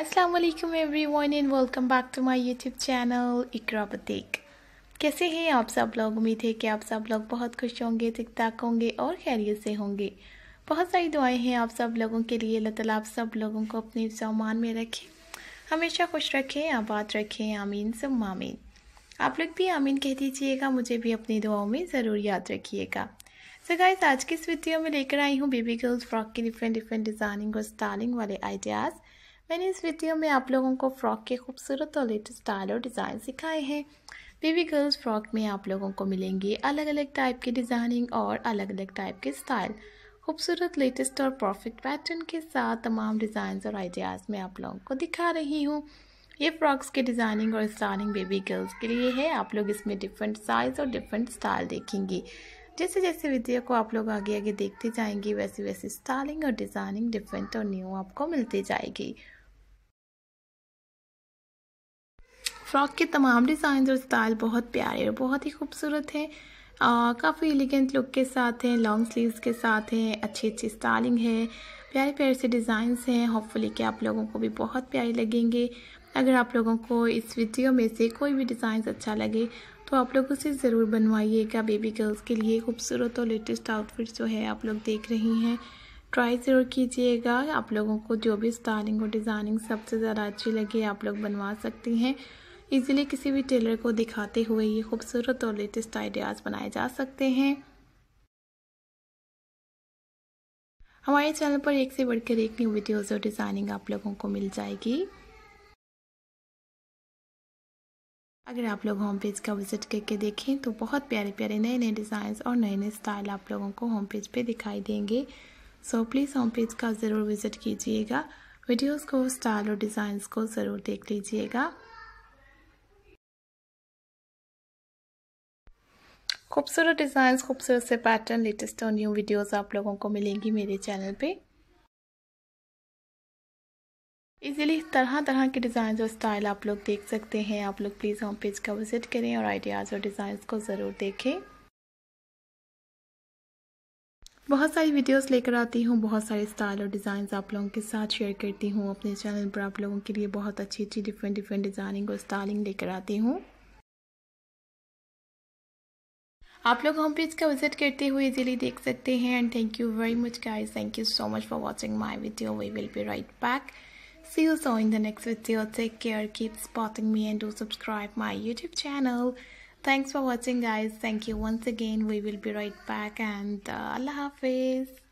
अस्सलाम वालेकुम everyone and welcome back to my YouTube channel Iqra Batik कैसे हैं आप सब लोग उम्मीद है कि आप सब लोग बहुत खुश होंगे ठीक ठाक होंगे और खैरियत से होंगे बहुत सारी दुआएं हैं आप सब लोगों के लिए अल्लाह ताला आप सब लोगों को अपने सामान में रखें हमेशा खुश रखें आबाद रखें आमीन सब आमीन आप लोग भी आमीन कह दीजिएगा मुझे भी अपनी दुआओं में ज़रूर याद रखिएगा सो गाइस आज की इस वीडियो में लेकर आई हूँ बेबी गर्ल्स फ्रॉक के डिफरेंट डिफरेंट डिज़ाइनिंग और स्टाइलिंग वाले आइडियाज़ मैंने इस वीडियो में आप लोगों को फ़्रॉक के खूबसूरत और लेटेस्ट स्टाइल और डिज़ाइन सिखाए हैं बेबी गर्ल्स फ्रॉक में आप लोगों को मिलेंगे अलग अलग टाइप के डिज़ाइनिंग और अलग अलग टाइप के स्टाइल खूबसूरत लेटेस्ट और परफेक्ट पैटर्न के साथ तमाम डिज़ाइन और आइडियाज़ मैं आप लोगों को दिखा रही हूँ ये फ्रॉक्स के डिज़ाइनिंग और स्टाइलिंग बेबी गर्ल्स के लिए है आप लोग इसमें डिफरेंट साइज़ और डिफरेंट स्टाइल देखेंगे जैसे जैसे वीडियो को आप लोग आगे आगे देखते जाएंगे वैसे वैसे स्टाइलिंग और डिज़ाइनिंग डिफरेंट और न्यू आपको मिलती जाएगी फ्रॉक के तमाम डिज़ाइन और स्टाइल बहुत प्यारे और बहुत ही खूबसूरत हैं काफ़ी एलिगेंट लुक के साथ हैं लॉन्ग स्लीव्स के साथ हैं अच्छी अच्छी स्टाइलिंग है प्यारे प्यारे से डिज़ाइंस हैं होपफुली कि आप लोगों को भी बहुत प्यारे लगेंगे अगर आप लोगों को इस वीडियो में से कोई भी डिज़ाइन अच्छा लगे तो आप लोग उसे ज़रूर बनवाइएगा बेबी गर्ल्स के लिए खूबसूरत और लेटेस्ट आउटफिट जो है आप लोग देख रही हैं ट्राई ज़रूर कीजिएगा आप लोगों को जो भी स्टाइलिंग और डिज़ाइनिंग सबसे ज़्यादा अच्छी लगे आप लोग बनवा सकती हैं इजीली किसी भी टेलर को दिखाते हुए ये खूबसूरत और लेटेस्ट आइडियाज़ बनाए जा सकते हैं हमारे चैनल पर एक से बढ़कर एक न्यू वीडियोज़ और डिज़ाइनिंग आप लोगों को मिल जाएगी अगर आप लोग होम पेज का विजिट करके देखें तो बहुत प्यारे प्यारे नए नए डिज़ाइन और नए नए स्टाइल आप लोगों को होम पेज पे दिखाई देंगे सो प्लीज़ होम पेज का ज़रूर विज़िट कीजिएगा वीडियोस को स्टाइल और डिज़ाइंस को ज़रूर देख लीजिएगा खूबसूरत डिजाइन खूबसूरत से पैटर्न लेटेस्ट और न्यू वीडियोस आप लोगों को मिलेंगी मेरे चैनल पे इजीली तरह तरह के डिज़ाइन और स्टाइल आप लोग देख सकते हैं आप लोग प्लीज़ होम पेज का विजिट करें और आइडियाज़ और डिजाइन को ज़रूर देखें बहुत सारी वीडियोस लेकर आती हूँ बहुत सारे स्टाइल और डिज़ाइन आप लोगों के साथ शेयर करती हूँ अपने चैनल पर आप लोगों के लिए बहुत अच्छी अच्छी डिफरेंट डिफरेंट डिज़ाइनिंग और स्टाइलिंग लेकर आती हूँ आप लोग होम पेज का विजिट करते हुए इजीली देख सकते हैं and thank you very much guys thank you so much for watching my video we will be right back see you so in the next video take care keep supporting me and do subscribe my YouTube channel thanks for watching guys thank you once again we will be right back and अल्लाह हाफिज़